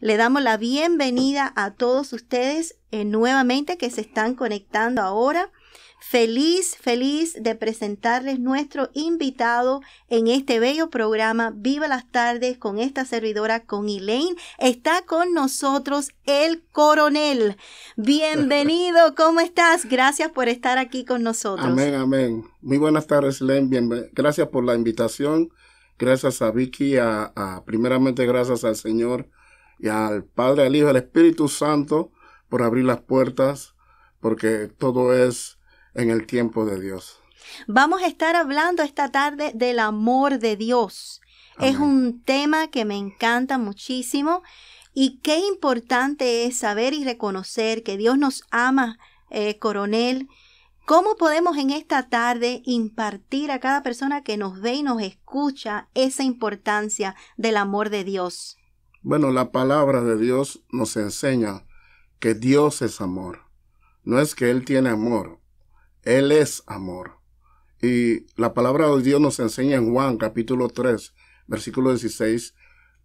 Le damos la bienvenida a todos ustedes eh, nuevamente que se están conectando ahora. Feliz, feliz de presentarles nuestro invitado en este bello programa Viva las tardes con esta servidora, con Elaine. Está con nosotros el coronel. Bienvenido, ¿cómo estás? Gracias por estar aquí con nosotros. Amén, amén. Muy buenas tardes, Elaine. gracias por la invitación. Gracias a Vicky, primeramente gracias al Señor y al Padre, al Hijo, al Espíritu Santo por abrir las puertas, porque todo es en el tiempo de Dios. Vamos a estar hablando esta tarde del amor de Dios. Es un tema que me encanta muchísimo y qué importante es saber y reconocer que Dios nos ama, eh, coronel. ¿Cómo podemos en esta tarde impartir a cada persona que nos ve y nos escucha esa importancia del amor de Dios? Bueno, la palabra de Dios nos enseña que Dios es amor. No es que Él tiene amor, Él es amor. Y la palabra de Dios nos enseña en Juan capítulo 3, versículo 16,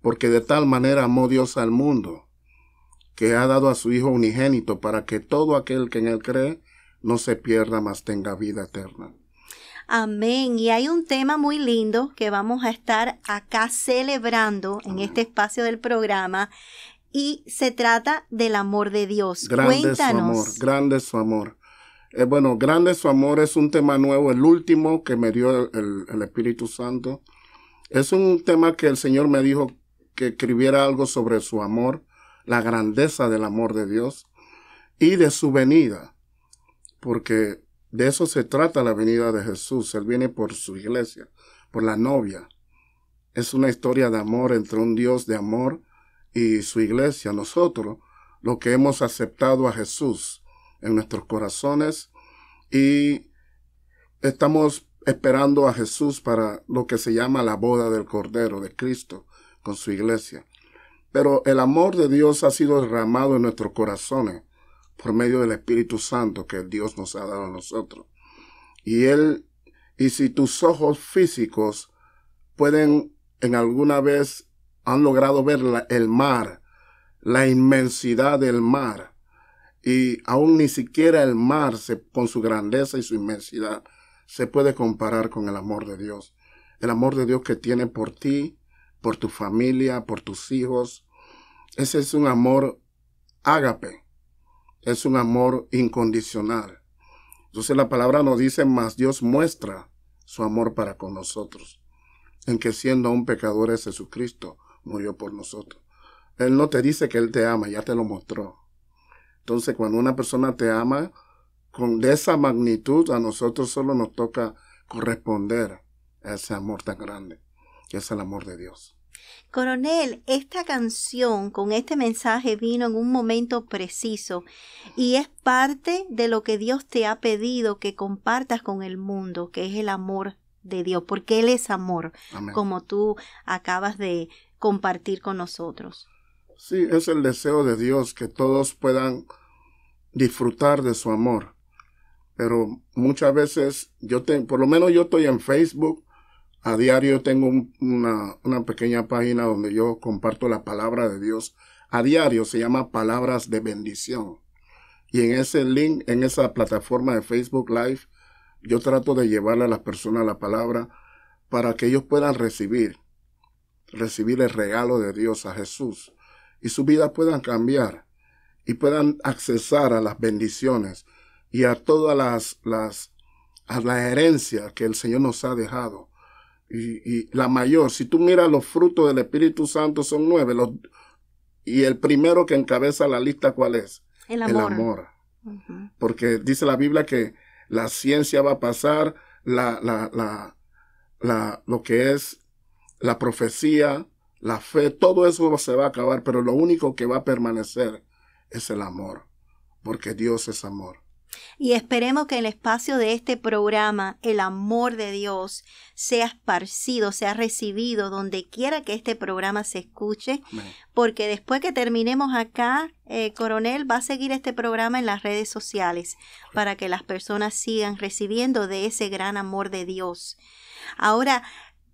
porque de tal manera amó Dios al mundo, que ha dado a su Hijo unigénito para que todo aquel que en Él cree no se pierda, mas tenga vida eterna. Amén. Y hay un tema muy lindo que vamos a estar acá celebrando en este espacio del programa y se trata del amor de Dios. Grande Cuéntanos. Su amor, grande eh, su amor. bueno, grande su amor es un tema nuevo, el último que me dio el Espíritu Santo. Es un tema que el Señor me dijo que escribiera algo sobre su amor, la grandeza del amor de Dios y de su venida. Porque de eso se trata la venida de Jesús. Él viene por su iglesia, por la novia. Es una historia de amor entre un Dios de amor y su iglesia. Nosotros, lo que hemos aceptado a Jesús en nuestros corazones y estamos esperando a Jesús para lo que se llama la boda del Cordero de Cristo con su iglesia. Pero el amor de Dios ha sido derramado en nuestros corazones por medio del Espíritu Santo que Dios nos ha dado a nosotros. Y Él, y si tus ojos físicos pueden en alguna vez han logrado ver el mar, la inmensidad del mar, y aún ni siquiera el mar con su grandeza y su inmensidad se puede comparar con el amor de Dios. El amor de Dios que tiene por ti, por tu familia, por tus hijos. Ese es un amor ágape es un amor incondicional. Entonces la palabra nos dice, más Dios muestra su amor para con nosotros, en que siendo un pecador es Jesucristo, murió por nosotros. Él no te dice que Él te ama, ya te lo mostró. Entonces cuando una persona te ama con esa magnitud, a nosotros solo nos toca corresponder a ese amor tan grande, que es el amor de Dios. Coronel, esta canción con este mensaje vino en un momento preciso y es parte de lo que Dios te ha pedido que compartas con el mundo, que es el amor de Dios, porque Él es amor, como tú acabas de compartir con nosotros. Sí, es el deseo de Dios que todos puedan disfrutar de su amor. Pero muchas veces yo te, por lo menos yo estoy en Facebook a diario tengo una, pequeña página donde yo comparto la palabra de Dios. A diario se llama Palabras de Bendición. Y en ese link, en esa plataforma de Facebook Live, yo trato de llevarle a las personas la palabra para que ellos puedan recibir, recibir el regalo de Dios a Jesús y su vida puedan cambiar y puedan accesar a las bendiciones y a todas las, las, a la herencia que el Señor nos ha dejado y, la mayor. Si tú miras los frutos del Espíritu Santo son nueve. Los, y el primero que encabeza la lista, ¿cuál es? El amor. El amor. Porque dice la Biblia que la ciencia va a pasar, la, la, la, lo que es la profecía, la fe, todo eso se va a acabar, pero lo único que va a permanecer es el amor, porque Dios es amor. Y esperemos que en el espacio de este programa el amor de Dios sea esparcido, sea recibido donde quiera que este programa se escuche, porque después que terminemos acá, eh, coronel, va a seguir este programa en las redes sociales para que las personas sigan recibiendo de ese gran amor de Dios. Ahora,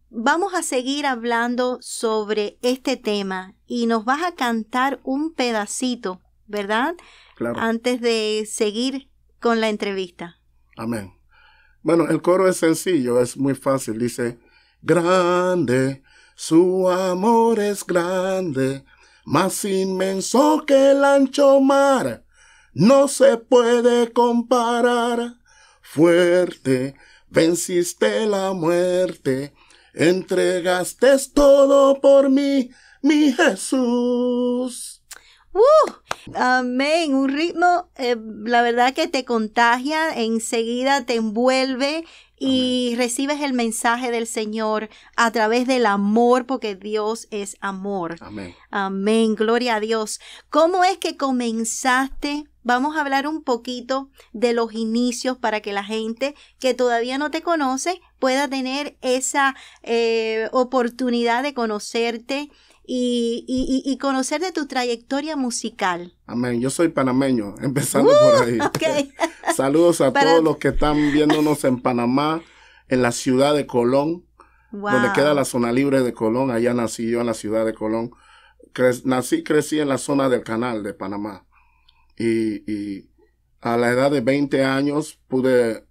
vamos a seguir hablando sobre este tema y nos vas a cantar un pedacito, ¿verdad? Claro. Antes de seguir con la entrevista. Amén. Bueno, el coro es sencillo, es muy fácil. Dice, grande, su amor es grande, más inmenso que el ancho mar, no se puede comparar. Fuerte, venciste la muerte, entregaste todo por mí, mi Jesús. ¡Uh! Amén, un ritmo, eh, la verdad que te contagia, enseguida te envuelve y recibes el mensaje del Señor a través del amor, porque Dios es amor. Amén. Amén, gloria a Dios. ¿Cómo es que comenzaste? Vamos a hablar un poquito de los inicios para que la gente que todavía no te conoce pueda tener esa eh, oportunidad de conocerte y, y, conocer de tu trayectoria musical. Amén. Yo soy panameño, empezando por uh, ahí. Saludos a todos los que están viéndonos en Panamá, en la ciudad de Colón, donde queda la zona libre de Colón. Allá nací yo en la ciudad de Colón. Cre nací, crecí en la zona del canal de Panamá. Y, a la edad de 20 años pude,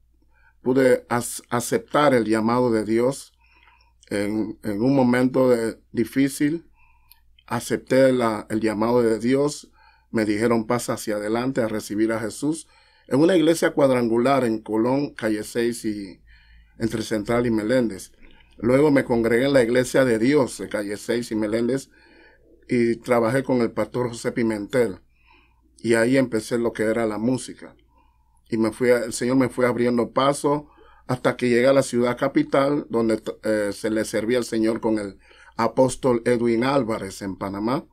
pude aceptar el llamado de Dios en, un momento difícil acepté el llamado de Dios, me dijeron pasa hacia adelante a recibir a Jesús en una iglesia cuadrangular en Colón, calle 6 y entre Central y Meléndez. Luego me congregué en la iglesia de Dios de calle 6 y Meléndez y trabajé con el pastor José Pimentel. Y ahí empecé lo que era la música. Y me fui, el Señor me fue abriendo paso hasta que llegué a la ciudad capital, donde eh, se le servía al Señor con el apóstol Edwin Álvarez en Panamá.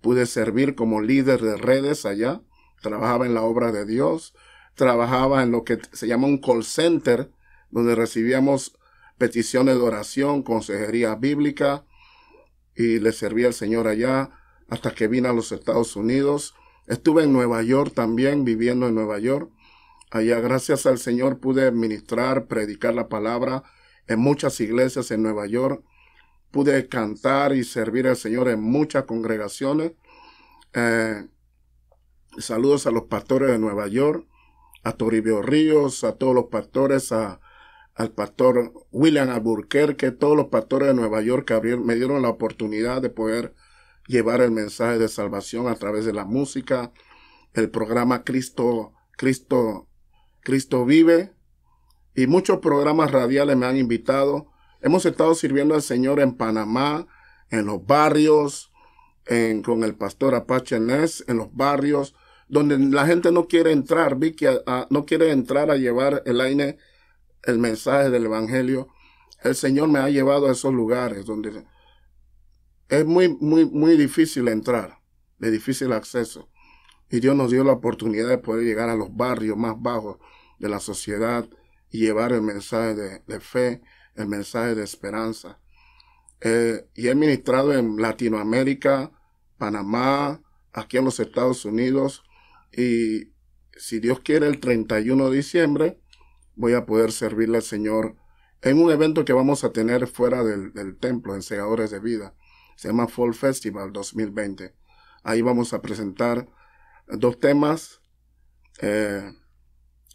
Pude servir como líder de redes allá, trabajaba en la obra de Dios, trabajaba en lo que se llama un call center, donde recibíamos peticiones de oración, consejería bíblica, y le servía al Señor allá hasta que vine a los Estados Unidos. Estuve en Nueva York también, viviendo en Nueva York. Allá, gracias al Señor, pude ministrar, predicar la palabra en muchas iglesias en Nueva York pude cantar y servir al Señor en muchas congregaciones. Eh, saludos a los pastores de Nueva York, a Toribio Ríos, a todos los pastores, a, al pastor William Alburquerque, todos los pastores de Nueva York que me dieron la oportunidad de poder llevar el mensaje de salvación a través de la música, el programa Cristo, Cristo, Cristo vive y muchos programas radiales me han invitado Hemos estado sirviendo al Señor en Panamá, en los barrios, con el pastor Apache Ness, en los barrios, donde la gente no quiere entrar, Vicky, que no quiere entrar a llevar el aire, el mensaje del Evangelio. El Señor me ha llevado a esos lugares donde es muy, muy, muy difícil entrar, de difícil acceso. Y Dios nos dio la oportunidad de poder llegar a los barrios más bajos de la sociedad y llevar el mensaje de fe el mensaje de esperanza. Eh, y he ministrado en Latinoamérica, Panamá, aquí en los Estados Unidos. Y si Dios quiere, el 31 de diciembre voy a poder servirle al Señor en un evento que vamos a tener fuera del, templo, en Segadores de Vida. Se llama Fall Festival 2020. Ahí vamos a presentar dos temas. Eh,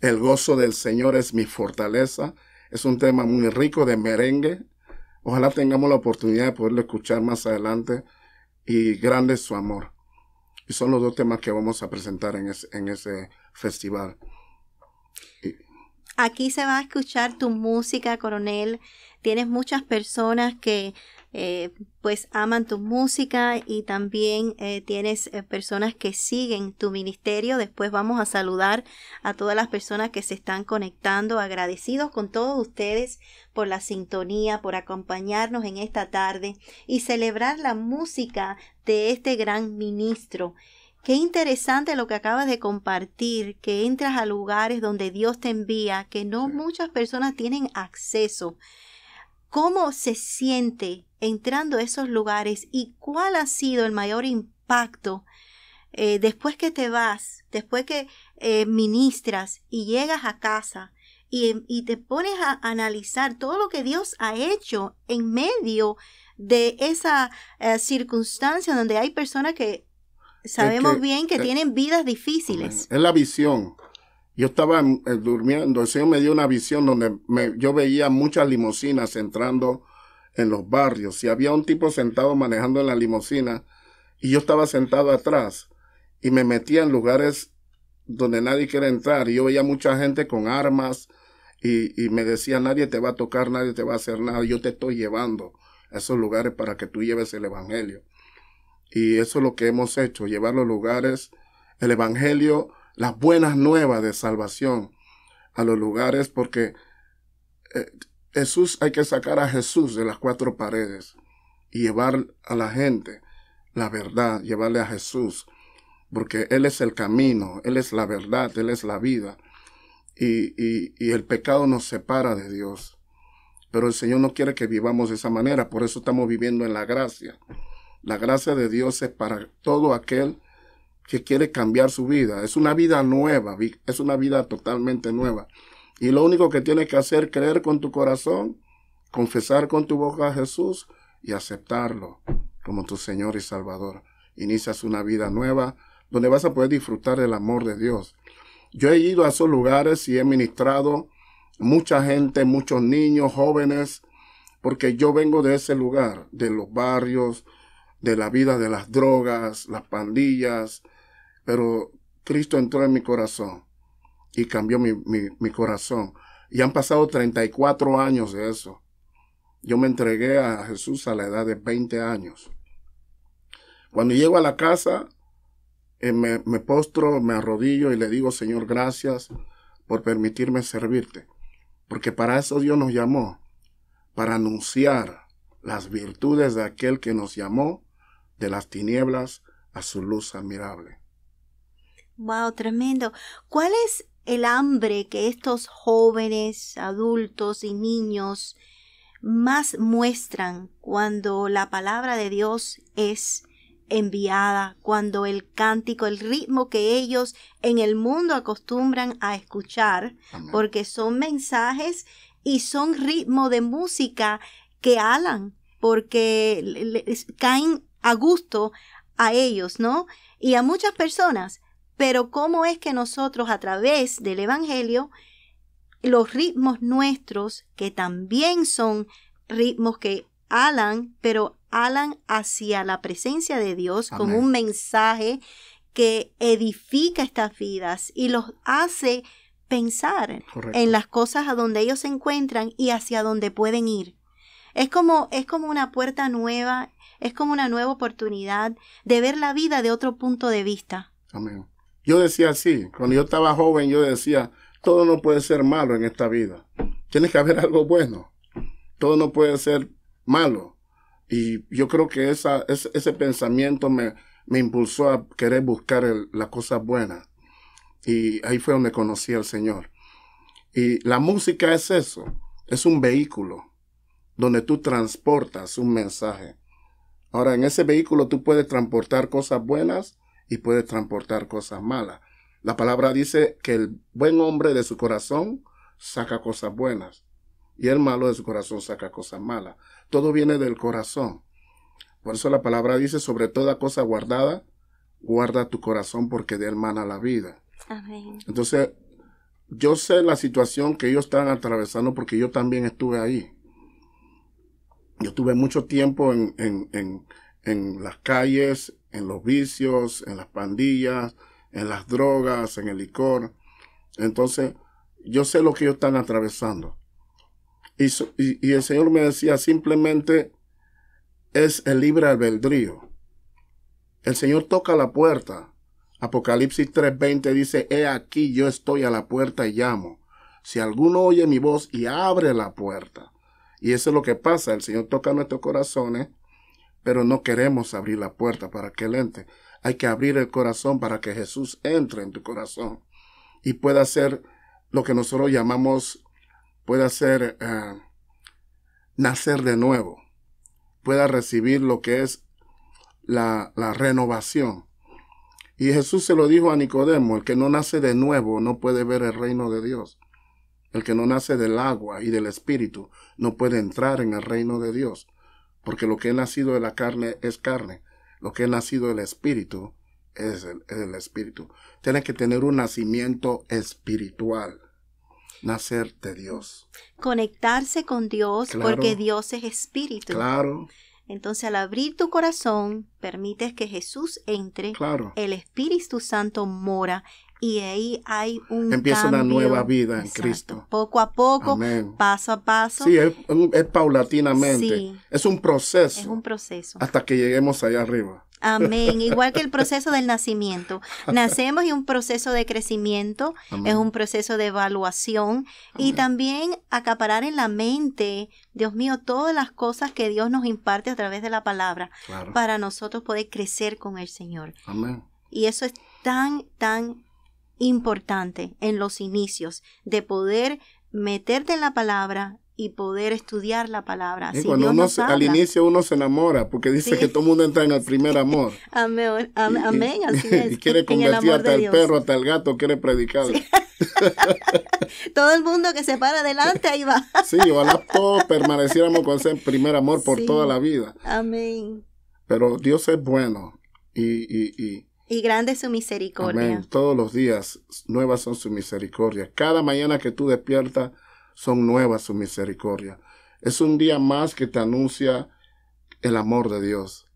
el gozo del Señor es mi fortaleza es un tema muy rico de merengue. Ojalá tengamos la oportunidad de poderlo escuchar más adelante. Y grande es su amor. Y son los dos temas que vamos a presentar en, ese festival. Aquí se va a escuchar tu música, coronel. Tienes muchas personas que eh, pues aman tu música y también eh, tienes eh, personas que siguen tu ministerio. Después vamos a saludar a todas las personas que se están conectando, agradecidos con todos ustedes por la sintonía, por acompañarnos en esta tarde y celebrar la música de este gran ministro. Qué interesante lo que acabas de compartir, que entras a lugares donde Dios te envía, que no muchas personas tienen acceso. ¿Cómo se siente entrando a esos lugares y cuál ha sido el mayor impacto eh, después que te vas, después que eh, ministras y llegas a casa y, te pones a analizar todo lo que Dios ha hecho en medio de esa eh, circunstancia donde hay personas que sabemos bien que tienen vidas difíciles. Es la visión. Yo estaba durmiendo, el Señor me dio una visión donde me, yo veía muchas limusinas entrando en los barrios y había un tipo sentado manejando en la limusina y yo estaba sentado atrás y me metía en lugares donde nadie quiere entrar y yo veía mucha gente con armas y, me decía nadie te va a tocar, nadie te va a hacer nada, yo te estoy llevando a esos lugares para que tú lleves el Evangelio. Y eso es lo que hemos hecho, llevar los lugares, el Evangelio, las buenas nuevas de salvación a los lugares porque eh, Jesús, hay que sacar a Jesús de las cuatro paredes y llevar a la gente la verdad, llevarle a Jesús, porque Él es el camino, Él es la verdad, Él es la vida. Y, y, el pecado nos separa de Dios. Pero el Señor no quiere que vivamos de esa manera, por eso estamos viviendo en la gracia. La gracia de Dios es para todo aquel que quiere cambiar su vida. Es una vida nueva, es una vida totalmente nueva. Y lo único que tienes que hacer es creer con tu corazón, confesar con tu boca a Jesús y aceptarlo como tu Señor y Salvador. Inicias una vida nueva donde vas a poder disfrutar del amor de Dios. Yo he ido a esos lugares y he ministrado mucha gente, muchos niños, jóvenes, porque yo vengo de ese lugar, de los barrios, de la vida de las drogas, las pandillas, pero Cristo entró en mi corazón y cambió mi, corazón. Y han pasado 34 años de eso. Yo me entregué a Jesús a la edad de 20 años. Cuando llego a la casa, eh, me, me postro, me arrodillo y le digo, Señor, gracias por permitirme servirte. Porque para eso Dios nos llamó, para anunciar las virtudes de aquel que nos llamó de las tinieblas a su luz admirable. Wow, tremendo. ¿Cuál es el hambre que estos jóvenes, adultos y niños más muestran cuando la palabra de Dios es enviada, cuando el cántico, el ritmo que ellos en el mundo acostumbran a escuchar, porque son mensajes y son ritmo de música que alan, porque caen a gusto a ellos, ¿no? Y a muchas personas pero cómo es que nosotros a través del Evangelio, los ritmos nuestros, que también son ritmos que alan, pero alan hacia la presencia de Dios con un mensaje que edifica estas vidas y los hace pensar en las cosas a donde ellos se encuentran y hacia donde pueden ir. Es como, es como una puerta nueva, es como una nueva oportunidad de ver la vida de otro punto de vista. Amén. Yo decía así, cuando yo estaba joven, yo decía, todo no puede ser malo en esta vida. Tiene que haber algo bueno. Todo no puede ser malo. Y yo creo que ese, pensamiento me, me, impulsó a querer buscar las cosas buenas. Y ahí fue donde conocí al Señor. Y la música es eso, es un vehículo donde tú transportas un mensaje. Ahora, en ese vehículo tú puedes transportar cosas buenas y puede transportar cosas malas. La palabra dice que el buen hombre de su corazón saca cosas buenas y el malo de su corazón saca cosas malas. Todo viene del corazón. Por eso la palabra dice, sobre toda cosa guardada, guarda tu corazón porque de él mana la vida. Amén. Entonces, yo sé la situación que ellos están atravesando porque yo también estuve ahí. Yo estuve mucho tiempo en, en las calles, en los vicios, en las pandillas, en las drogas, en el licor. Entonces, yo sé lo que ellos están atravesando. Y, el Señor me decía, simplemente es el libre albedrío. El Señor toca la puerta. Apocalipsis 3:20 dice, He aquí yo estoy a la puerta y llamo. Si alguno oye mi voz y abre la puerta. Y eso es lo que pasa. El Señor toca nuestros corazones pero no queremos abrir la puerta para que Él entre. Hay que abrir el corazón para que Jesús entre en tu corazón y pueda hacer lo que nosotros llamamos, pueda ser eh, nacer de nuevo, pueda recibir lo que es la, la renovación. Y Jesús se lo dijo a Nicodemo, el que no nace de nuevo no puede ver el reino de Dios. El que no nace del agua y del espíritu no puede entrar en el reino de Dios porque lo que he nacido de la carne es carne, lo que he nacido del espíritu es el, espíritu. Tienes que tener un nacimiento espiritual, nacer de Dios. Conectarse con Dios porque Dios es espíritu. Claro. Entonces al abrir tu corazón, permites que Jesús entre, claro. el Espíritu Santo mora y ahí hay un Empieza una nueva vida en Cristo. Poco a poco, paso a paso. Sí, es, paulatinamente. Es un proceso. Es un proceso. Hasta que lleguemos allá arriba. Amén. Igual que el proceso del nacimiento. Nacemos y un proceso de crecimiento, es un proceso de evaluación y también acaparar en la mente, Dios mío, todas las cosas que Dios nos imparte a través de la palabra para nosotros poder crecer con el Señor. Amén. Y eso es tan, tan importante en los inicios de poder meterte en la palabra y poder estudiar la palabra. al inicio uno se enamora, porque dice que todo el mundo entra en el primer amor. amén, amén, así es. Y quiere convertir hasta el perro, hasta el gato, quiere predicar. todo el mundo que se para adelante, ahí va. sí, ojalá todos permaneciéramos con ese primer amor por toda la vida. Amén. Pero Dios es bueno y y grande su misericordia. Todos los días nuevas son su misericordia. Cada mañana que tú despiertas son nuevas su misericordia. Es un día más que te anuncia el amor de Dios.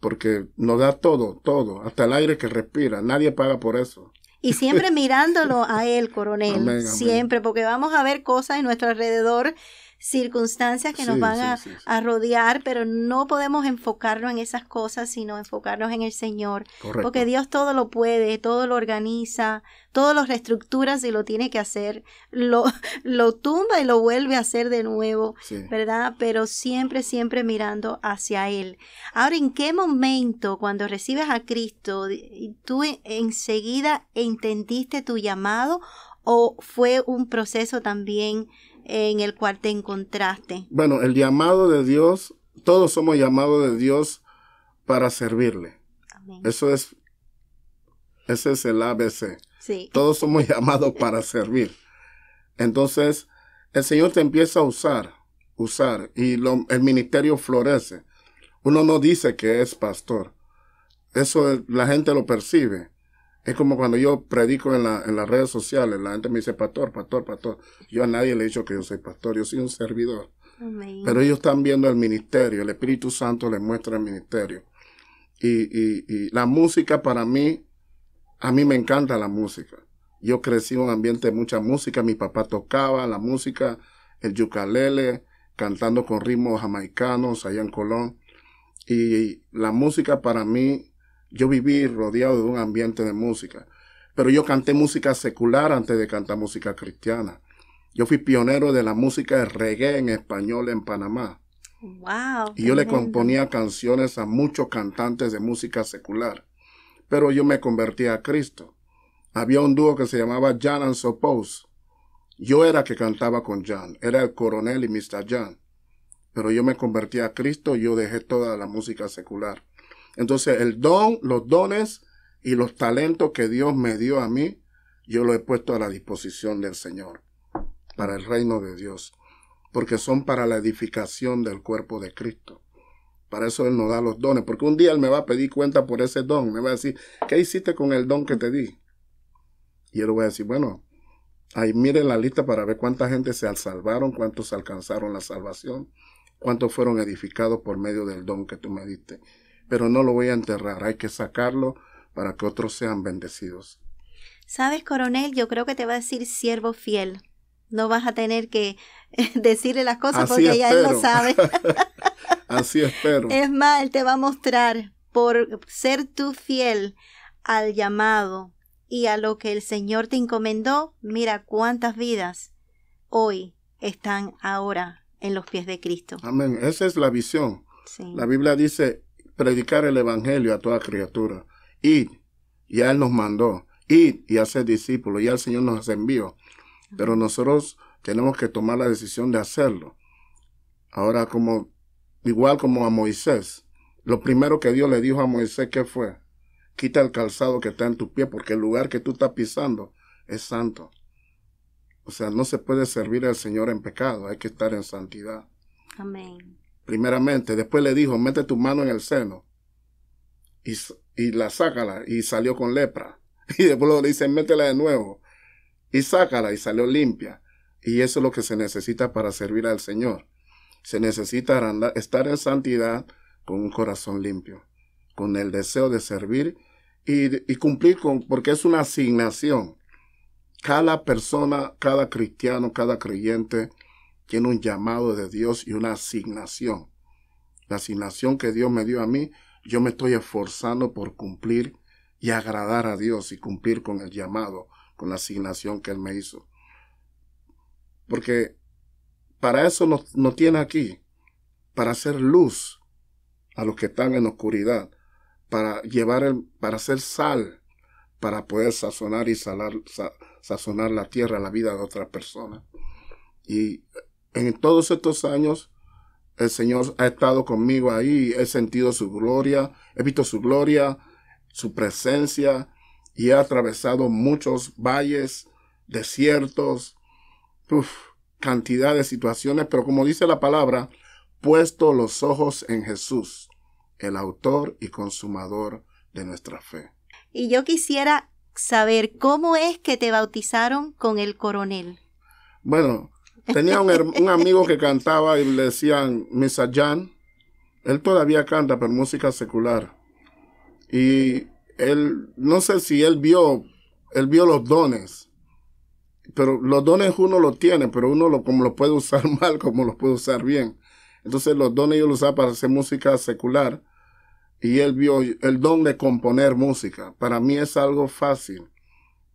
Porque nos da todo, todo, hasta el aire que respira. Nadie paga por eso. Y siempre mirándolo a él, coronel. Siempre, porque vamos a ver cosas en nuestro alrededor circunstancias que nos van a, rodear, pero no podemos enfocarnos en esas cosas, sino enfocarnos en el Señor. Porque Dios todo lo puede, todo lo organiza, todo lo reestructura si lo tiene que hacer, lo, lo tumba y lo vuelve a hacer de nuevo, ¿verdad? Pero siempre, siempre mirando hacia Él. Ahora, ¿en qué momento cuando recibes a Cristo, tú enseguida entendiste tu llamado o fue un proceso también en el cual te encontraste? Bueno, el llamado de Dios, todos somos llamados de Dios para servirle. Eso es, ese es el ABC. Todos somos llamados para servir. Entonces, el Señor te empieza a usar, usar, y el ministerio florece. Uno no dice que es pastor. Eso la gente lo percibe. Es como cuando yo predico en, la, las redes sociales, la gente me dice pastor, pastor, pastor. Yo a nadie le he dicho que yo soy pastor, yo soy un servidor. Pero ellos están viendo el ministerio, el Espíritu Santo les muestra el ministerio. y, la música para mí, a mí me encanta la música. Yo crecí en un ambiente de mucha música, mi papá tocaba la música, el yucalele, cantando con ritmos jamaicanos allá en Colón. Y la música para mí yo viví rodeado de un ambiente de música, pero yo canté música secular antes de cantar música cristiana. Yo fui pionero de la música de reggae en español en Panamá. Wow. Y yo le componía canciones a muchos cantantes de música secular. Pero yo me convertí a Cristo. Había un dúo que se llamaba Jan and Suppose. Yo era que cantaba con Jan, era el coronel y Mr. Jan. Pero yo me convertí a Cristo y yo dejé toda la música secular. Entonces el don, los dones y los talentos que Dios me dio a mí, yo lo he puesto a la disposición del Señor, para el reino de Dios, porque son para la edificación del cuerpo de Cristo. Para eso Él nos da los dones, porque un día Él me va a pedir cuenta por ese don, me va a decir, ¿qué hiciste con el don que te di? Y yo le voy a decir, bueno, ahí miren la lista para ver cuánta gente se salvaron, cuántos alcanzaron la salvación, cuántos fueron edificados por medio del don que tú me diste pero no lo voy a enterrar, hay que sacarlo para que otros sean bendecidos. Sabes, coronel, yo creo que te va a decir siervo fiel. No vas a tener que decirle las cosas porque ya él lo sabe. Así espero. Es más, él te va a mostrar por ser tú fiel al llamado y a lo que el Señor te encomendó. Mira cuántas vidas hoy están ahora en los pies de Cristo. Amén. Esa es la visión. La Biblia dice, predicar el Evangelio a toda criatura. Id, ya Él nos mandó, id y hacer discípulo ya el Señor nos envió. Pero nosotros tenemos que tomar la decisión de hacerlo. Ahora, como igual como a Moisés, lo primero que Dios le dijo a Moisés, que fue? Quita el calzado que está en tu pie, porque el lugar que tú estás pisando es santo. O sea, no se puede servir al Señor en pecado, hay que estar en santidad. Amén primeramente. Después le dijo, mete tu mano en el seno y, la sácala y salió con lepra. Y después le dice, métela de nuevo y sácala y salió limpia. Y eso es lo que se necesita para servir al Señor. Se necesita estar en santidad con un corazón limpio, con el deseo de servir y, y cumplir con, porque es una asignación. Cada persona, cada cristiano, cada creyente tiene un llamado de Dios y una asignación. La asignación que Dios me dio a mí, yo me estoy esforzando por cumplir y agradar a Dios y cumplir con el llamado, con la asignación que Él me hizo. Porque para eso nos, tiene aquí, para hacer luz a los que están en oscuridad, para llevar para hacer sal, para poder sazonar y salar, sazonar la tierra, la vida de otras personas. Y en todos estos años el Señor ha estado conmigo ahí, he sentido su gloria, he visto su gloria, su presencia y he atravesado muchos valles, desiertos, cantidad de situaciones, pero como dice la palabra, puesto los ojos en Jesús, el autor y consumador de nuestra fe. Y yo quisiera saber cómo es que te bautizaron con el coronel. Bueno, Tenía un, amigo que cantaba y le decían Misa Jan. Él todavía canta, pero música secular. Y él, no sé si él vio, él vio los dones. Pero los dones uno los tiene, pero uno lo, como los puede usar mal, como los puede usar bien. Entonces los dones yo los usaba para hacer música secular. Y él vio el don de componer música. Para mí es algo fácil,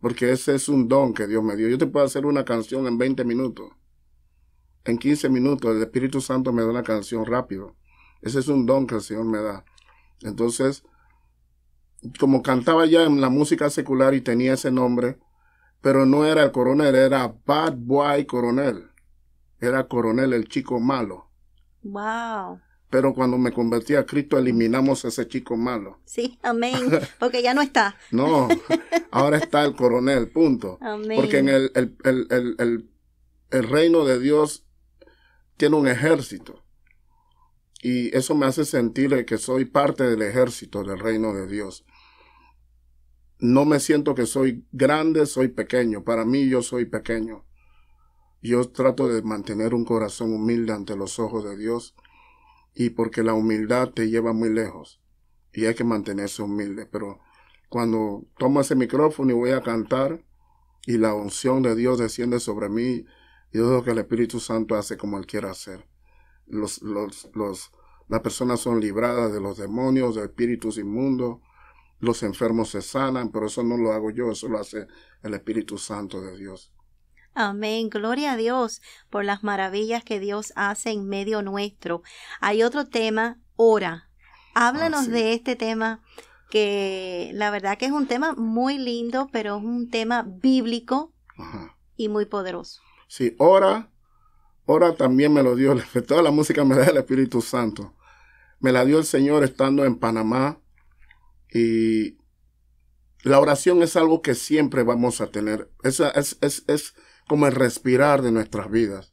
porque ese es un don que Dios me dio. Yo te puedo hacer una canción en 20 minutos en 15 minutos el Espíritu Santo me da una canción rápido. Ese es un don que el Señor me da. Entonces, como cantaba ya en la música secular y tenía ese nombre, pero no era el coronel, era Bad Boy Coronel. Era coronel, el chico malo. Wow. Pero cuando me convertí a Cristo, eliminamos a ese chico malo. Sí, amén. Porque ya no está. no, ahora está el coronel, punto. Amén. Porque en el, el reino de Dios tiene un ejército. Y eso me hace sentir que soy parte del ejército del reino de Dios. No me siento que soy grande, soy pequeño. Para mí yo soy pequeño. Yo trato de mantener un corazón humilde ante los ojos de Dios y porque la humildad te lleva muy lejos y hay que mantenerse humilde. Pero cuando tomo ese micrófono y voy a cantar y la unción de Dios desciende sobre mí yo digo que el Espíritu Santo hace como Él quiera hacer. Los, los, los, las personas son libradas de los demonios, de espíritus inmundos. Los enfermos se sanan, pero eso no lo hago yo, eso lo hace el Espíritu Santo de Dios. Amén. Gloria a Dios por las maravillas que Dios hace en medio nuestro. Hay otro tema, ora. Háblanos ah, de este tema que la verdad que es un tema muy lindo, pero es un tema bíblico y muy poderoso. Sí, ora, ora también me lo dio. Toda la música me la da el Espíritu Santo. Me la dio el Señor estando en Panamá. Y la oración es algo que siempre vamos a tener. Es, es, es, es como el respirar de nuestras vidas.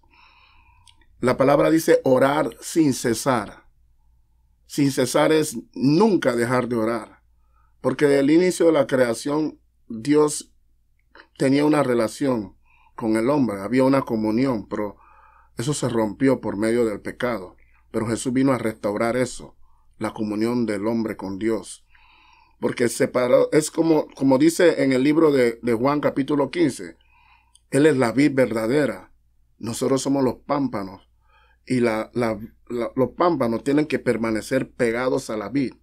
La palabra dice orar sin cesar. Sin cesar es nunca dejar de orar. Porque del inicio de la creación, Dios tenía una relación con el hombre, había una comunión, pero eso se rompió por medio del pecado. Pero Jesús vino a restaurar eso, la comunión del hombre con Dios. Porque separado, es como, como dice en el libro de, Juan capítulo 15, Él es la vid verdadera, nosotros somos los pámpanos. Y la, la, los pámpanos tienen que permanecer pegados a la vid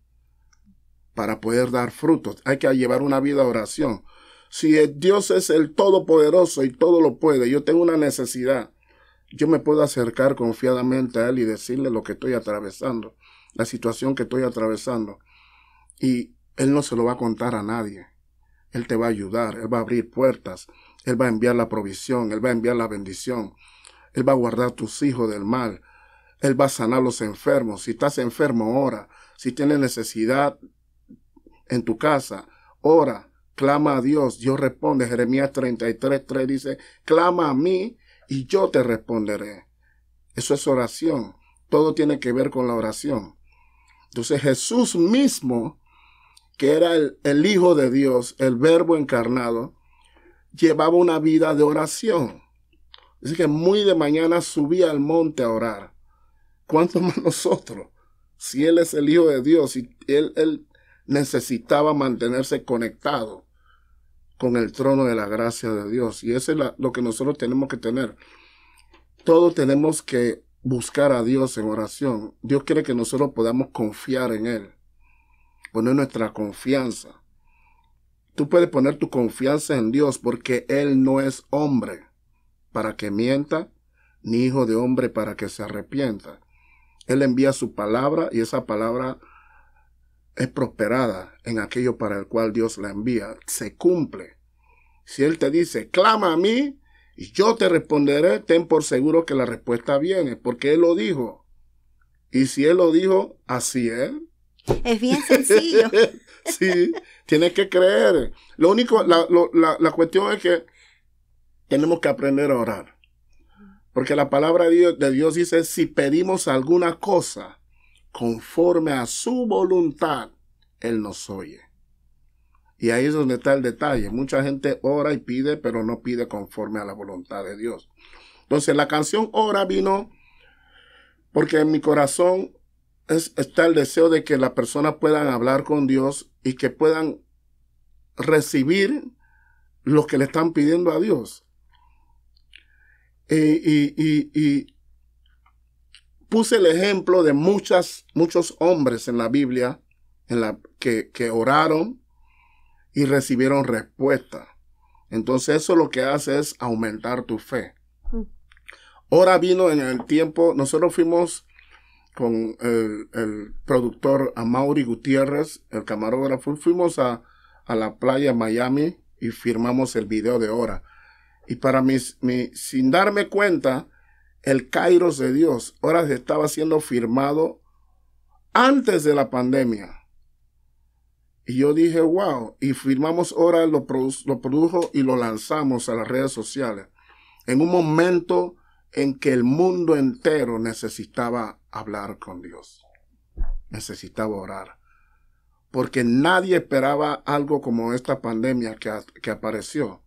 para poder dar frutos. Hay que llevar una vida de oración si Dios es el todopoderoso y todo lo puede, yo tengo una necesidad, yo me puedo acercar confiadamente a Él y decirle lo que estoy atravesando, la situación que estoy atravesando. Y Él no se lo va a contar a nadie. Él te va a ayudar, Él va a abrir puertas, Él va a enviar la provisión, Él va a enviar la bendición, Él va a guardar tus hijos del mal, Él va a sanar a los enfermos. Si estás enfermo, ora. Si tienes necesidad en tu casa, ora clama a Dios, Dios responde. Jeremías 33, 3 dice, clama a mí y yo te responderé. Eso es oración. Todo tiene que ver con la oración. Entonces Jesús mismo, que era el, Hijo de Dios, el Verbo encarnado, llevaba una vida de oración. Dice que muy de mañana subía al monte a orar. ¿Cuánto más nosotros? Si Él es el Hijo de Dios, y él, él necesitaba mantenerse conectado con el trono de la gracia de Dios. Y eso es lo que nosotros tenemos que tener. Todos tenemos que buscar a Dios en oración. Dios quiere que nosotros podamos confiar en Él, poner nuestra confianza. Tú puedes poner tu confianza en Dios porque Él no es hombre para que mienta, ni hijo de hombre para que se arrepienta. Él envía su palabra y esa palabra es prosperada en aquello para el cual Dios la envía, se cumple. Si Él te dice, clama a mí y yo te responderé, ten por seguro que la respuesta viene, porque Él lo dijo. Y si Él lo dijo, así es. Es bien sencillo. sí, tienes que creer. Lo único, la, cuestión es que tenemos que aprender a orar. Porque la palabra de Dios, de Dios dice, si pedimos alguna cosa, conforme a su voluntad, Él nos oye. Y ahí es donde está el detalle. Mucha gente ora y pide, pero no pide conforme a la voluntad de Dios. Entonces la canción Ora vino porque en mi corazón está el deseo de que las personas puedan hablar con Dios y que puedan recibir lo que le están pidiendo a Dios. y puse el ejemplo de muchas, muchos hombres en la Biblia en la, que, oraron y recibieron respuesta. Entonces eso lo que hace es aumentar tu fe. Mm. Ahora vino en el tiempo, nosotros fuimos con el, productor Amaury Gutiérrez, el camarógrafo, fuimos a, la playa Miami y firmamos el video de ora Y para mí sin darme cuenta, el Kairos de Dios ahora estaba siendo firmado antes de la pandemia. Y yo dije, wow, y firmamos ahora, lo, lo produjo y lo lanzamos a las redes sociales. En un momento en que el mundo entero necesitaba hablar con Dios. Necesitaba orar. Porque nadie esperaba algo como esta pandemia que apareció.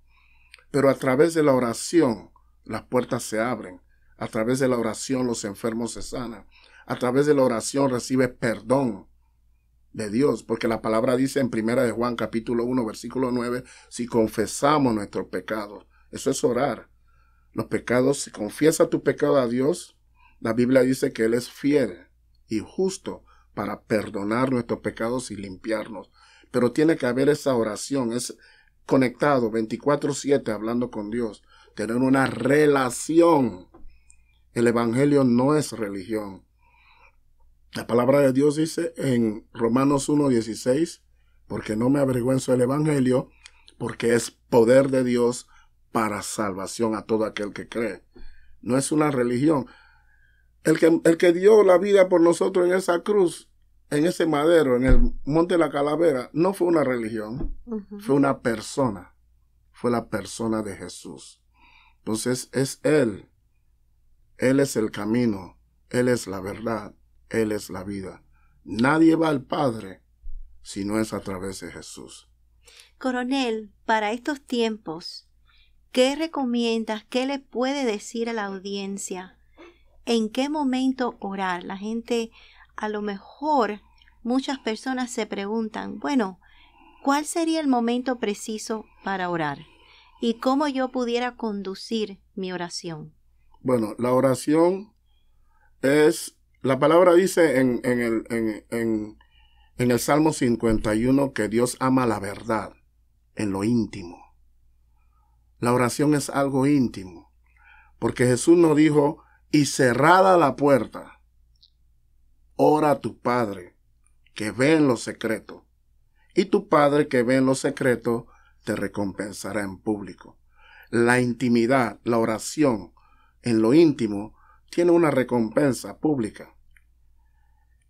Pero a través de la oración, las puertas se abren a través de la oración los enfermos se sanan. A través de la oración recibe perdón de Dios, porque la palabra dice en primera de Juan capítulo 1 versículo 9, si confesamos nuestros pecados, eso es orar. Los pecados, si confiesa tu pecado a Dios, la Biblia dice que él es fiel y justo para perdonar nuestros pecados y limpiarnos. Pero tiene que haber esa oración, es conectado 24/7 hablando con Dios, tener una relación el Evangelio no es religión. La palabra de Dios dice en Romanos 1.16, porque no me avergüenzo del Evangelio, porque es poder de Dios para salvación a todo aquel que cree. No es una religión. El que, el que dio la vida por nosotros en esa cruz, en ese madero, en el monte de la calavera, no fue una religión, fue una persona. Fue la persona de Jesús. Entonces es Él él es el camino, Él es la verdad, Él es la vida. Nadie va al Padre si no es a través de Jesús. Coronel, para estos tiempos, ¿qué recomiendas? ¿Qué le puede decir a la audiencia? ¿En qué momento orar? La gente, a lo mejor, muchas personas se preguntan, bueno, ¿cuál sería el momento preciso para orar? ¿Y cómo yo pudiera conducir mi oración? Bueno, la oración es, la palabra dice en, el, el Salmo 51 que Dios ama la verdad en lo íntimo. La oración es algo íntimo, porque Jesús nos dijo, y cerrada la puerta, ora a tu Padre que ve en lo secreto, y tu Padre que ve en lo secreto te recompensará en público. La intimidad, la oración, en lo íntimo tiene una recompensa pública.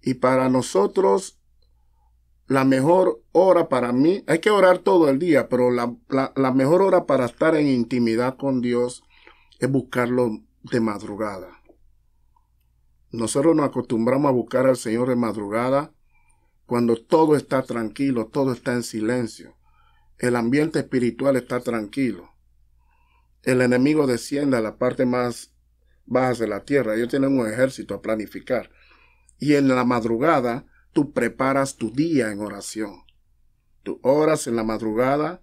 Y para nosotros, la mejor hora para mí, hay que orar todo el día, pero la, mejor hora para estar en intimidad con Dios es buscarlo de madrugada. Nosotros nos acostumbramos a buscar al Señor de madrugada cuando todo está tranquilo, todo está en silencio, el ambiente espiritual está tranquilo el enemigo descienda a la parte más baja de la tierra. Ellos tienen un ejército a planificar. Y en la madrugada tú preparas tu día en oración. Tú oras en la madrugada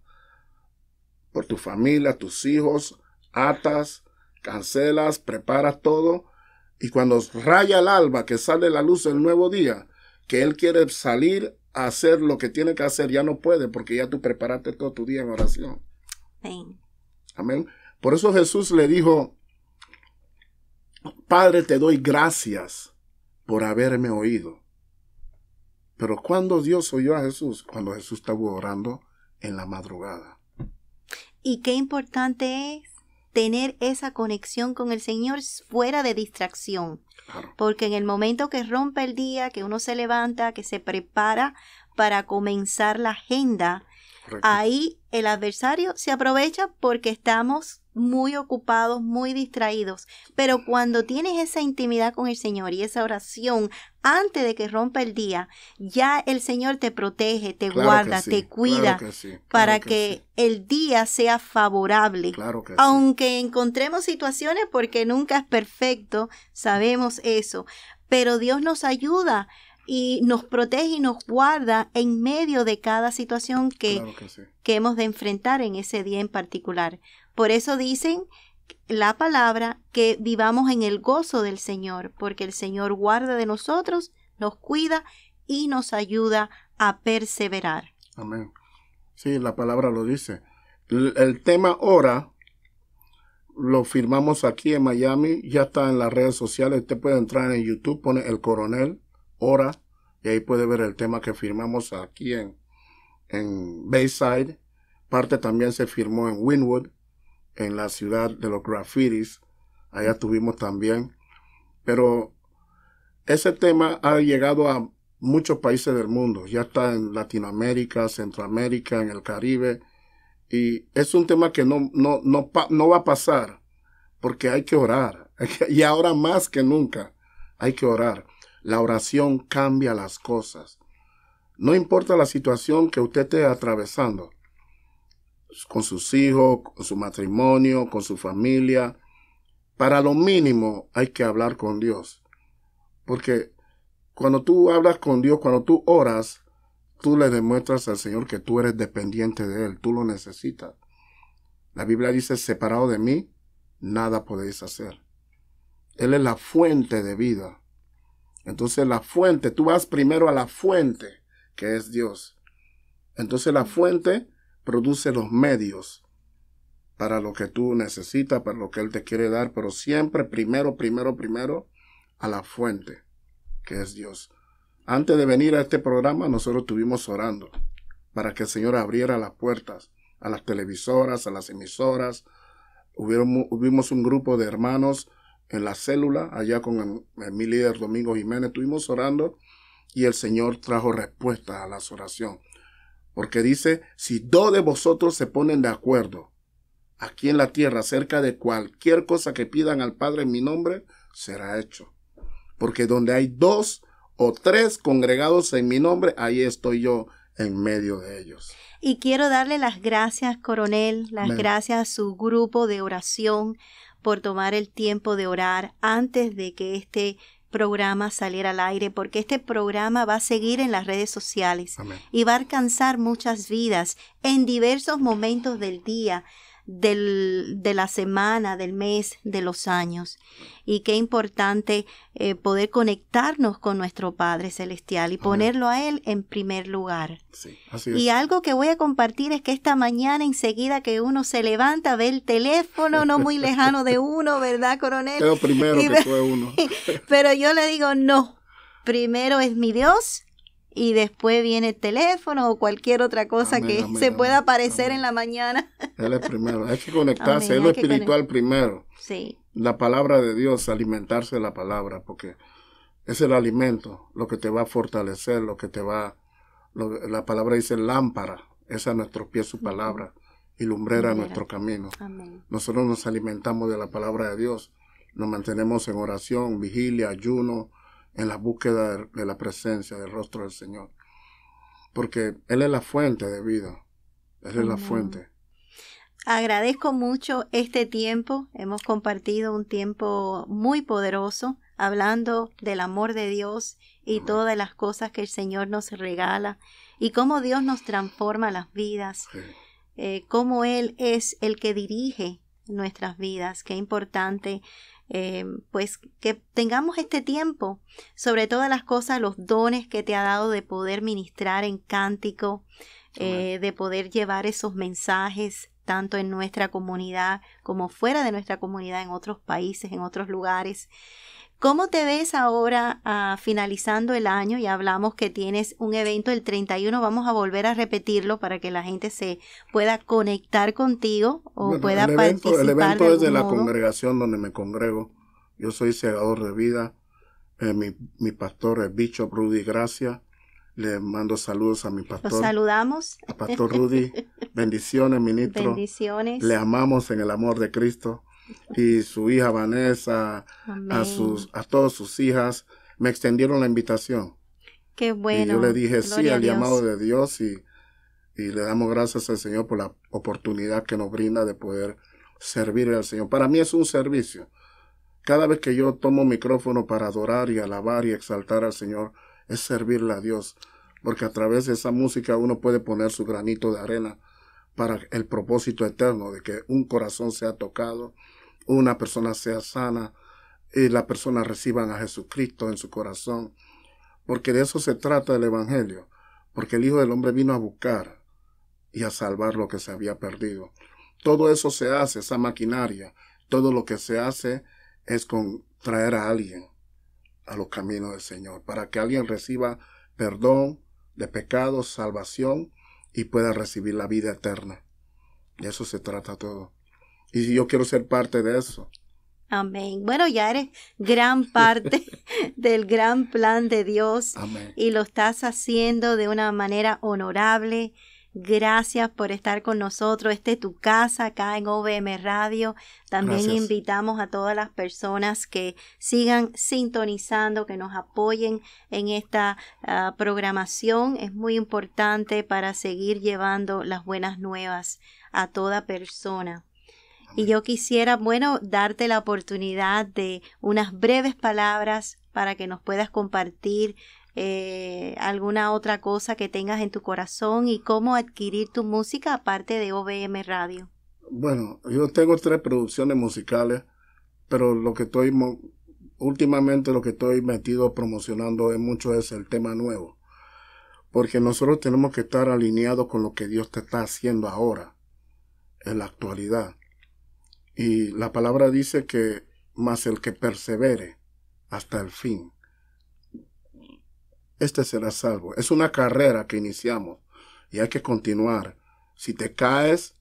por tu familia, tus hijos, atas, cancelas, preparas todo. Y cuando raya el alba, que sale la luz del nuevo día, que Él quiere salir a hacer lo que tiene que hacer, ya no puede porque ya tú preparaste todo tu día en oración. Amén. Por eso Jesús le dijo, Padre, te doy gracias por haberme oído. Pero cuando Dios oyó a Jesús, cuando Jesús estaba orando en la madrugada. Y qué importante es tener esa conexión con el Señor fuera de distracción. Porque en el momento que rompe el día, que uno se levanta, que se prepara para comenzar la agenda, ahí el adversario se aprovecha porque estamos muy ocupados, muy distraídos, pero cuando tienes esa intimidad con el Señor y esa oración antes de que rompa el día, ya el Señor te protege, te guarda, te cuida para que, el día sea favorable. Aunque encontremos situaciones porque nunca es perfecto, sabemos eso, pero Dios nos ayuda y nos protege y nos guarda en medio de cada situación que, que hemos de enfrentar en ese día en particular. Por eso dicen la palabra que vivamos en el gozo del Señor, porque el Señor guarda de nosotros, nos cuida y nos ayuda a perseverar. Amén. Sí, la palabra lo dice. El, tema hora lo firmamos aquí en Miami, ya está en las redes sociales, usted puede entrar en YouTube, pone el coronel, ora, y ahí puede ver el tema que firmamos aquí en, en Bayside, parte también se firmó en Winwood, en la ciudad de los graffitis Allá tuvimos también. Pero ese tema ha llegado a muchos países del mundo. Ya está en Latinoamérica, Centroamérica, en el Caribe. Y es un tema que no, no, no va a pasar porque hay que orar. Y ahora más que nunca hay que orar. La oración cambia las cosas. No importa la situación que usted esté atravesando, pues, con sus hijos, con su matrimonio, con su familia. Para lo mínimo hay que hablar con Dios. Porque cuando tú hablas con Dios, cuando tú oras, tú le demuestras al Señor que tú eres dependiente de Él, tú lo necesitas. La Biblia dice, separado de mí, nada podéis hacer. Él es la fuente de vida. Entonces la fuente, tú vas primero a la fuente, que es Dios. Entonces la fuente produce los medios para lo que tú necesitas, para lo que Él te quiere dar, pero siempre primero, primero, primero a la fuente, que es Dios. Antes de venir a este programa, nosotros estuvimos orando para que el Señor abriera las puertas a las televisoras, a las emisoras. Hubieron, hubimos un grupo de hermanos en la célula, allá con em-, mi líder Domingo Jiménez, estuvimos orando y el Señor trajo respuesta a las oraciones porque dice, si dos de vosotros se ponen de acuerdo aquí en la tierra acerca de cualquier cosa que pidan al Padre en mi nombre, será hecho. Porque donde hay dos o tres congregados en mi nombre, ahí estoy yo en medio de ellos. Y quiero darle las gracias, coronel, las gracias a su grupo de oración por tomar el tiempo de orar antes de que este programa salir al aire, porque este programa va a seguir en las redes sociales y va a alcanzar muchas vidas en diversos momentos del día del, de la semana, del mes, de los años. Y qué importante eh, poder conectarnos con nuestro Padre Celestial y ponerlo a Él en primer lugar. Y algo que voy a compartir es que esta mañana, enseguida que uno se levanta, ve el teléfono, no muy lejano de uno, ¿verdad, coronel? Pero primero que uno. pero yo le digo, no, primero es mi Dios y después viene el teléfono o cualquier otra cosa que se pueda aparecer en la mañana. Él es primero, hay que conectarse, es lo espiritual primero. Sí. La palabra de Dios, alimentarse de la palabra, porque es el alimento lo que te va a fortalecer, lo que te va, la palabra dice lámpara, es a nuestros pies su palabra y lumbrera nuestro camino. Nosotros nos alimentamos de la palabra de Dios, nos mantenemos en oración, vigilia, ayuno, en la búsqueda de la presencia del rostro del Señor. Porque Él es la fuente de vida. Él es la fuente. Agradezco mucho este tiempo. Hemos compartido un tiempo muy poderoso hablando del amor de Dios y todas las cosas que el Señor nos regala y cómo Dios nos transforma las vidas, eh, cómo Él es el que dirige nuestras vidas. Qué importante eh, pues que tengamos este tiempo, sobre todas las cosas, los dones que te ha dado de poder ministrar en cántico, eh, de poder llevar esos mensajes tanto en nuestra comunidad como fuera de nuestra comunidad, en otros países, en otros lugares. ¿Cómo te ves ahora ah, finalizando el año? Ya hablamos que tienes un evento el 31, vamos a volver a repetirlo para que la gente se pueda conectar contigo o pueda participar. El evento es de la congregación donde me congrego. Yo soy segador de vida. Eh, mi, pastor es Bicho Rudy Gracia. Le mando saludos a mi pastor. Los saludamos. A pastor Rudy. Bendiciones, ministro. Bendiciones. Le amamos en el amor de Cristo y su hija Vanessa, a, sus, a todas sus hijas, me extendieron la invitación. Qué bueno. Y yo le dije sí al llamado de Dios y, y le damos gracias al Señor por la oportunidad que nos brinda de poder servirle al Señor. Para mí es un servicio. Cada vez que yo tomo micrófono para adorar y alabar y exaltar al Señor, es servirle a Dios. Porque a través de esa música uno puede poner su granito de arena para el propósito eterno de que un corazón sea tocado una persona sea sana y la persona reciban a Jesucristo en su corazón. Porque de eso se trata el Evangelio. Porque el Hijo del Hombre vino a buscar y a salvar lo que se había perdido. Todo eso se hace, esa maquinaria. Todo lo que se hace es con traer a alguien a los caminos del Señor. Para que alguien reciba perdón de pecados, salvación y pueda recibir la vida eterna. De eso se trata todo. Y yo quiero ser parte de eso. Amén. Bueno, ya eres gran parte del gran plan de Dios Amén. y lo estás haciendo de una manera honorable. Gracias por estar con nosotros. Este es tu casa acá en OVM Radio. También invitamos a todas las personas que sigan sintonizando, que nos apoyen en esta ah, programación. Es muy importante para seguir llevando las buenas nuevas a toda persona. Y yo quisiera, bueno, darte la oportunidad de unas breves palabras para que nos puedas compartir eh, alguna otra cosa que tengas en tu corazón y cómo adquirir tu música aparte de OBM Radio. Bueno, yo tengo tres producciones musicales, pero lo que estoy últimamente lo que estoy metido promocionando es mucho es el tema nuevo. Porque nosotros tenemos que estar alineados con lo que Dios te está haciendo ahora, en la actualidad. Y la palabra dice que más el que persevere hasta el fin, este será salvo. Es una carrera que iniciamos y hay que continuar. Si te caes,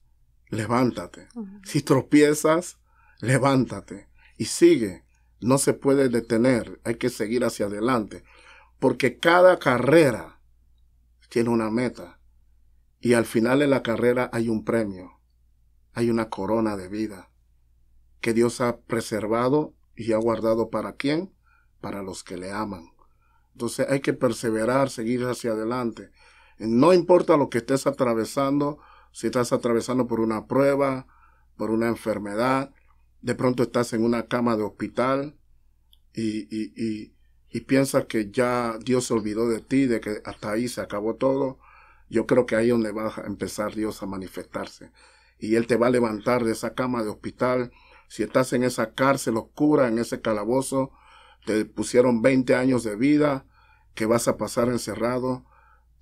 levántate. Si tropiezas, levántate y sigue. No se puede detener, hay que seguir hacia adelante, porque cada carrera tiene una meta y al final de la carrera hay un premio, hay una corona de vida que Dios ha preservado y ha guardado para quién? Para los que le aman. Entonces hay que perseverar, seguir hacia adelante. No importa lo que estés atravesando, si estás atravesando por una prueba, por una enfermedad, de pronto estás en una cama de hospital y, y piensas que ya Dios se olvidó de ti, de que hasta ahí se acabó todo, yo creo que ahí es donde va a empezar Dios a manifestarse. Y Él te va a levantar de esa cama de hospital si estás en esa cárcel oscura, en ese calabozo, te pusieron 20 años de vida que vas a pasar encerrado,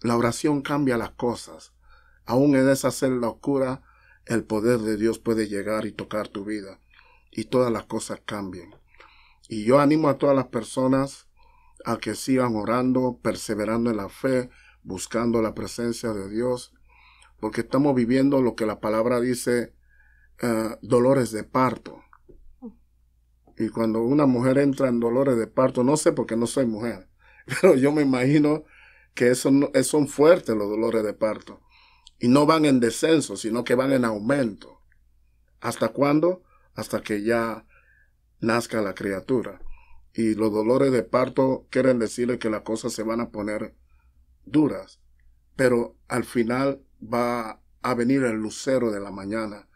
la oración cambia las cosas. Aún en esa célula oscura, el poder de Dios puede llegar y tocar tu vida y todas las cosas cambian. Y yo animo a todas las personas a que sigan orando, perseverando en la fe, buscando la presencia de Dios, porque estamos viviendo lo que la palabra dice, eh, dolores de parto. Y cuando una mujer entra en dolores de parto, no sé porque no soy mujer, pero yo me imagino que eso no, son fuertes los dolores de parto. Y no van en descenso, sino que van en aumento. ¿Hasta cuándo? Hasta que ya nazca la criatura. Y los dolores de parto quieren decirle que las cosas se van a poner duras. Pero al final va a venir el lucero de la mañana.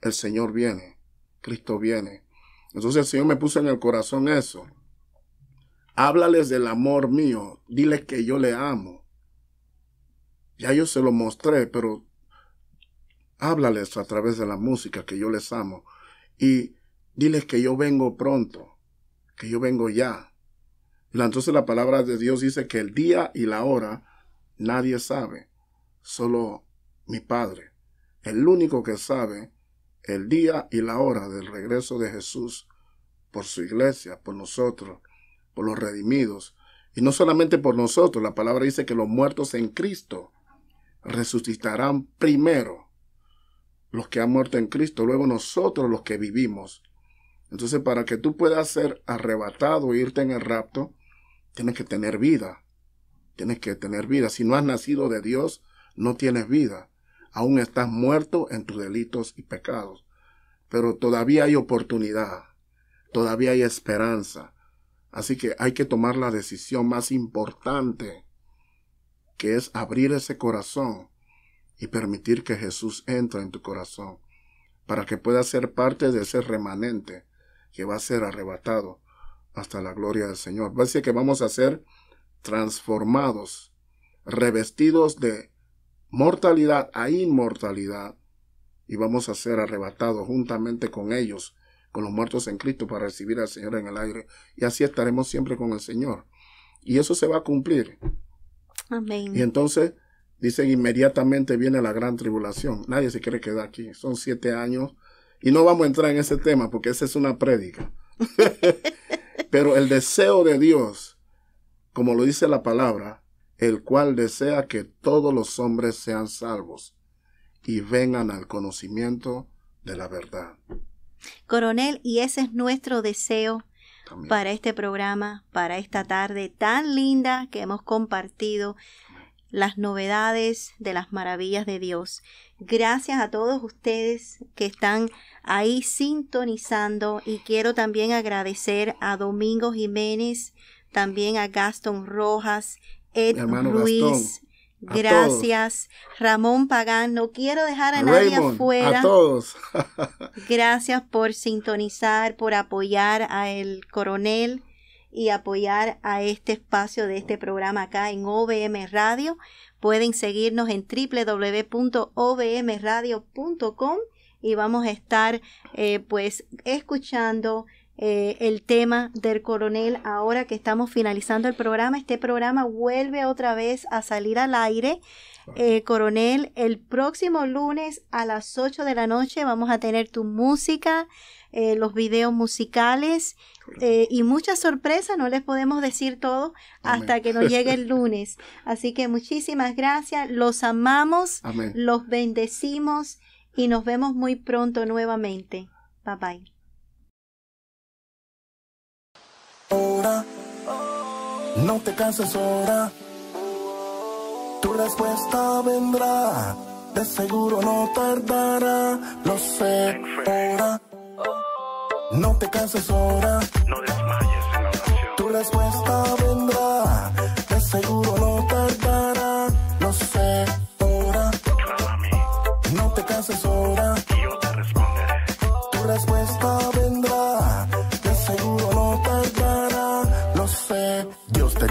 El Señor viene. Cristo viene. Entonces el Señor me puso en el corazón eso. Háblales del amor mío, Diles que yo le amo. Ya yo se lo mostré, pero háblales a través de la música que yo les amo. Y diles que yo vengo pronto, que yo vengo ya. Entonces la palabra de Dios dice que el día y la hora nadie sabe, solo mi Padre. El único que sabe el día y la hora del regreso de Jesús por su iglesia, por nosotros, por los redimidos, y no solamente por nosotros, la palabra dice que los muertos en Cristo resucitarán primero, los que han muerto en Cristo, luego nosotros los que vivimos. Entonces, para que tú puedas ser arrebatado e irte en el rapto, tienes que tener vida. Tienes que tener vida. Si no has nacido de Dios, no tienes vida aún estás muerto en tus delitos y pecados, pero todavía hay oportunidad, todavía hay esperanza. Así que hay que tomar la decisión más importante, que es abrir ese corazón y permitir que Jesús entre en tu corazón, para que puedas ser parte de ese remanente que va a ser arrebatado hasta la gloria del Señor. Va a decir que vamos a ser transformados, revestidos de mortalidad a inmortalidad, y vamos a ser arrebatados juntamente con ellos, con los muertos en Cristo, para recibir al Señor en el aire, y así estaremos siempre con el Señor. Y eso se va a cumplir. Amén. Y entonces, dicen, inmediatamente viene la gran tribulación. Nadie se quiere quedar aquí. Son siete años. Y no vamos a entrar en ese tema porque esa es una prédica. Pero el deseo de Dios, como lo dice la palabra, el cual desea que todos los hombres sean salvos y vengan al conocimiento de la verdad. Coronel, y ese es nuestro deseo para este programa, para esta tarde tan linda que hemos compartido las novedades de las maravillas de Dios. Gracias a todos ustedes que están ahí sintonizando y quiero también agradecer a Domingo Jiménez, también a Gaston Rojas Ed Luis, Gracias, Ramón Pagán. No quiero dejar a, nadie afuera. A todos. Gracias por sintonizar, por apoyar a El coronel y apoyar a este espacio de este programa acá en OBM Radio. Pueden seguirnos en www.obmradio.com y vamos a estar eh, pues escuchando eh, el tema del coronel ahora que estamos finalizando el programa. Este programa vuelve otra vez a salir al aire. Eh, coronel, el próximo lunes a las 8 de la noche vamos a tener tu música, eh, los videos musicales y muchas sorpresas, no les podemos decir todo hasta que nos llegue el lunes. Así que muchísimas gracias, los amamos, los bendecimos y nos vemos muy pronto nuevamente. Bye bye. No te canses ahora. Tu respuesta vendrá. De seguro no tardará. Lo sé ahora. No te canses ahora. No desmayes en la Tu respuesta vendrá.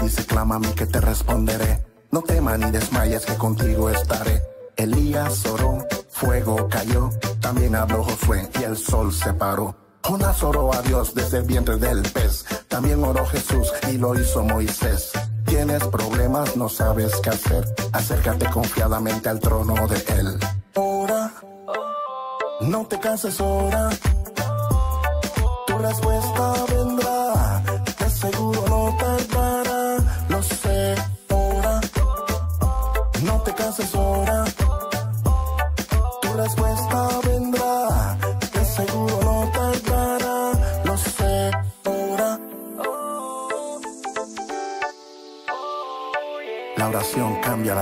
dice, clama a mí que te responderé. No temas ni desmayes que contigo estaré. Elías oró, fuego cayó, también habló Josué y el sol se paró. Jonás oró a Dios desde el vientre del pez, también oró Jesús y lo hizo Moisés. Tienes problemas, no sabes qué hacer, acércate confiadamente al trono de Él. Ora, no te canses, ora.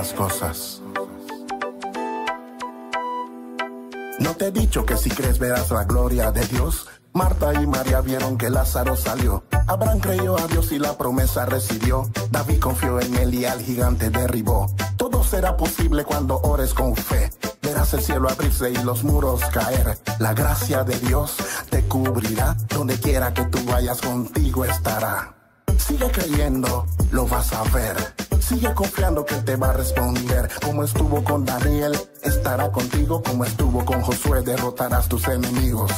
cosas. No te he dicho que si crees verás la gloria de Dios. Marta y María vieron que Lázaro salió. Abraham creyó a Dios y la promesa recibió. David confió en él y al gigante derribó. Todo será posible cuando ores con fe. Verás el cielo abrirse y los muros caer. La gracia de Dios te cubrirá. Donde quiera que tú vayas, contigo estará. Sigue creyendo, lo vas a ver. Sigue confiando que te va a responder. Como estuvo con Daniel, estará contigo. Como estuvo con Josué, derrotarás tus enemigos.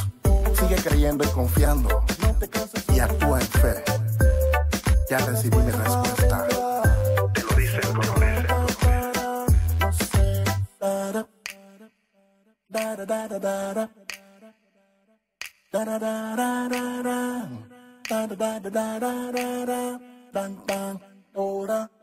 Sigue creyendo y confiando. Y actúa en fe. Ya recibí mi respuesta. Te lo dice el